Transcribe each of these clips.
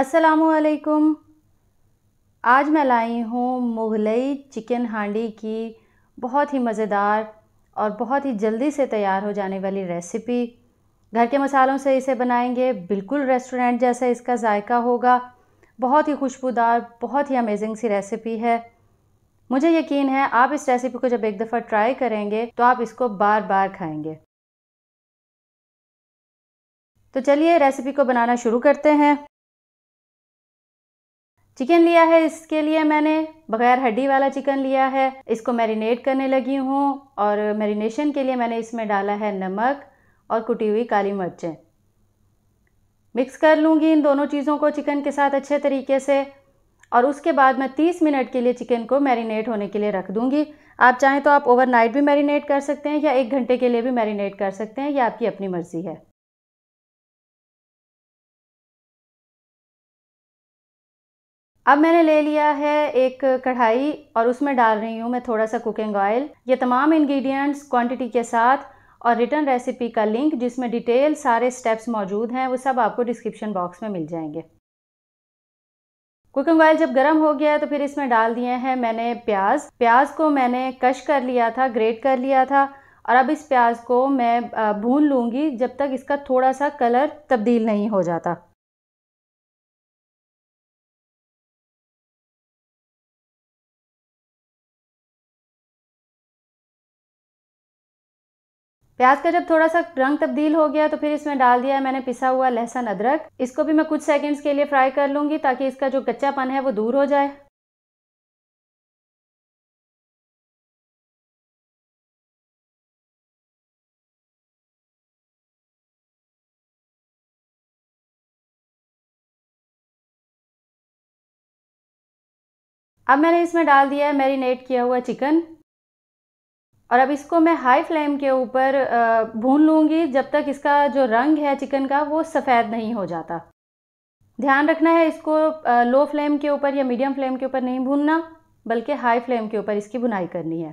असलकुम आज मैं लाई हूँ मुगलई चिकन हांडी की बहुत ही मज़ेदार और बहुत ही जल्दी से तैयार हो जाने वाली रेसिपी घर के मसालों से इसे बनाएंगे बिल्कुल रेस्टोरेंट जैसा इसका जायका होगा बहुत ही खुशबूदार बहुत ही अमेजिंग सी रेसिपी है मुझे यकीन है आप इस रेसिपी को जब एक दफ़ा ट्राई करेंगे तो आप इसको बार बार खाएंगे तो चलिए रेसिपी को बनाना शुरू करते हैं चिकन लिया है इसके लिए मैंने बगैर हड्डी वाला चिकन लिया है इसको मैरिनेट करने लगी हूँ और मैरिनेशन के लिए मैंने इसमें डाला है नमक और कुटी हुई काली मिर्चें मिक्स कर लूँगी इन दोनों चीज़ों को चिकन के साथ अच्छे तरीके से और उसके बाद मैं 30 मिनट के लिए चिकन को मैरिनेट होने के लिए रख दूँगी आप चाहें तो आप ओवरनाइट भी मैरिनेट कर सकते हैं या एक घंटे के लिए भी मैरिनेट कर सकते हैं यह आपकी अपनी मर्ज़ी है अब मैंने ले लिया है एक कढ़ाई और उसमें डाल रही हूँ मैं थोड़ा सा कुकिंग ऑयल ये तमाम इंग्रेडिएंट्स क्वांटिटी के साथ और रिटर्न रेसिपी का लिंक जिसमें डिटेल सारे स्टेप्स मौजूद हैं वो सब आपको डिस्क्रिप्शन बॉक्स में मिल जाएंगे कुकिंग ऑयल जब गर्म हो गया है तो फिर इसमें डाल दिए हैं मैंने प्याज प्याज को मैंने कश कर लिया था ग्रेट कर लिया था और अब इस प्याज को मैं भून लूँगी जब तक इसका थोड़ा सा कलर तब्दील नहीं हो जाता प्याज का जब थोड़ा सा रंग तब्दील हो गया तो फिर इसमें डाल दिया है मैंने पिसा हुआ लहसुन अदरक इसको भी मैं कुछ सेकंड्स के लिए फ्राई कर लूंगी ताकि इसका जो कच्चापन है वो दूर हो जाए अब मैंने इसमें डाल दिया है मैरिनेट किया हुआ चिकन और अब इसको मैं हाई फ्लेम के ऊपर भून लूँगी जब तक इसका जो रंग है चिकन का वो सफ़ेद नहीं हो जाता ध्यान रखना है इसको लो फ्लेम के ऊपर या मीडियम फ्लेम के ऊपर नहीं भूनना बल्कि हाई फ्लेम के ऊपर इसकी भुनाई करनी है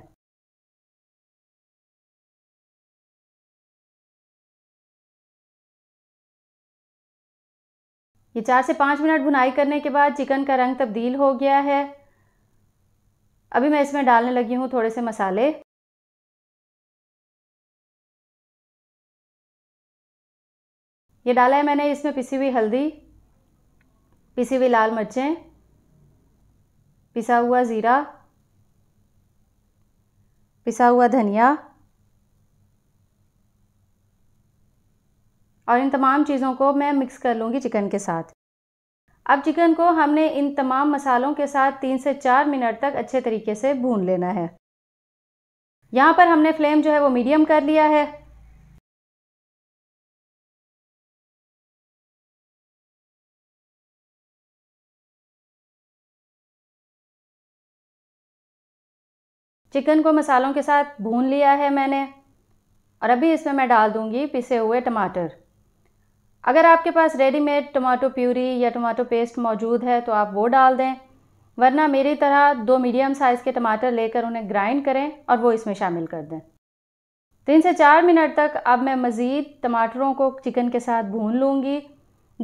ये चार से पाँच मिनट भुनाई करने के बाद चिकन का रंग तब्दील हो गया है अभी मैं इसमें डालने लगी हूँ थोड़े से मसाले ये डाला है मैंने इसमें पिसी हुई हल्दी पिसी हुई लाल मिर्चें पिसा हुआ ज़ीरा पिसा हुआ धनिया और इन तमाम चीज़ों को मैं मिक्स कर लूँगी चिकन के साथ अब चिकन को हमने इन तमाम मसालों के साथ तीन से चार मिनट तक अच्छे तरीके से भून लेना है यहाँ पर हमने फ्लेम जो है वो मीडियम कर लिया है चिकन को मसालों के साथ भून लिया है मैंने और अभी इसमें मैं डाल दूंगी पिसे हुए टमाटर अगर आपके पास रेडीमेड टमाटो प्यूरी या टमाटो पेस्ट मौजूद है तो आप वो डाल दें वरना मेरी तरह दो मीडियम साइज़ के टमाटर लेकर उन्हें ग्राइंड करें और वो इसमें शामिल कर दें तीन से चार मिनट तक अब मैं मज़ीद टमाटरों को चिकन के साथ भून लूँगी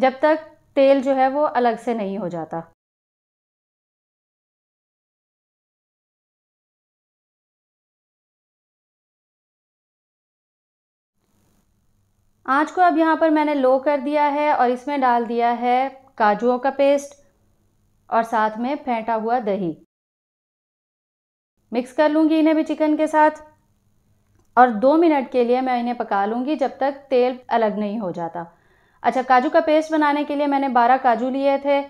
जब तक तेल जो है वो अलग से नहीं हो जाता आँच को अब यहाँ पर मैंने लो कर दिया है और इसमें डाल दिया है काजुओं का पेस्ट और साथ में फेंटा हुआ दही मिक्स कर लूँगी इन्हें भी चिकन के साथ और दो मिनट के लिए मैं इन्हें पका लूँगी जब तक तेल अलग नहीं हो जाता अच्छा काजू का पेस्ट बनाने के लिए मैंने बारह काजू लिए थे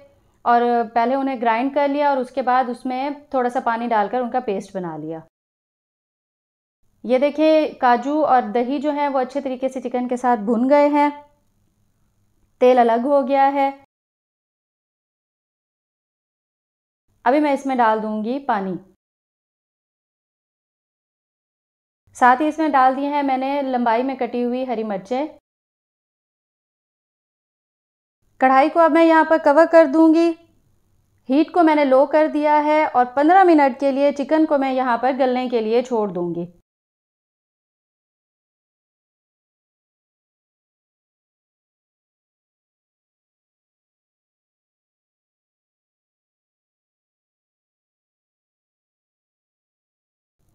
और पहले उन्हें ग्राइंड कर लिया और उसके बाद उसमें थोड़ा सा पानी डालकर उनका पेस्ट बना लिया ये देखिए काजू और दही जो है वो अच्छे तरीके से चिकन के साथ भुन गए हैं तेल अलग हो गया है अभी मैं इसमें डाल दूंगी पानी साथ ही इसमें डाल दिए हैं मैंने लंबाई में कटी हुई हरी मिर्चें कढ़ाई को अब मैं यहाँ पर कवर कर दूंगी हीट को मैंने लो कर दिया है और 15 मिनट के लिए चिकन को मैं यहाँ पर गलने के लिए छोड़ दूंगी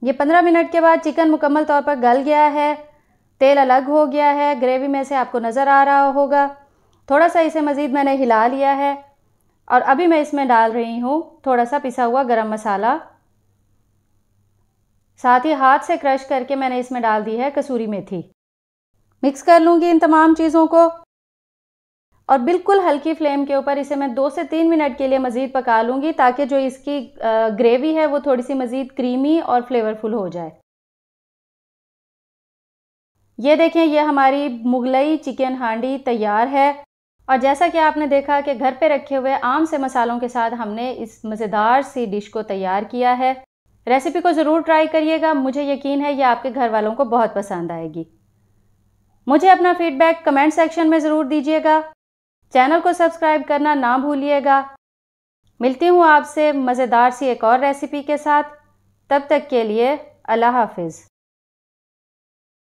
ये पंद्रह मिनट के बाद चिकन मुकम्मल तौर पर गल गया है तेल अलग हो गया है ग्रेवी में से आपको नज़र आ रहा होगा थोड़ा सा इसे मज़ीद मैंने हिला लिया है और अभी मैं इसमें डाल रही हूँ थोड़ा सा पिसा हुआ गरम मसाला साथ ही हाथ से क्रश करके मैंने इसमें डाल दी है कसूरी मेथी मिक्स कर लूँगी इन तमाम चीज़ों को और बिल्कुल हल्की फ्लेम के ऊपर इसे मैं दो से तीन मिनट के लिए मज़ीद पका लूँगी ताकि जो इसकी ग्रेवी है वो थोड़ी सी मज़ीद क्रीमी और फ्लेवरफुल हो जाए ये देखें ये हमारी मुगलई चिकन हांडी तैयार है और जैसा कि आपने देखा कि घर पर रखे हुए आम से मसालों के साथ हमने इस मज़ेदार सी डिश को तैयार किया है रेसिपी को ज़रूर ट्राई करिएगा मुझे यकीन है ये आपके घर वालों को बहुत पसंद आएगी मुझे अपना फीडबैक कमेंट सेक्शन में ज़रूर दीजिएगा चैनल को सब्सक्राइब करना ना भूलिएगा मिलती हूँ आपसे मज़ेदार सी एक और रेसिपी के साथ तब तक के लिए अल्लाह हाफिज़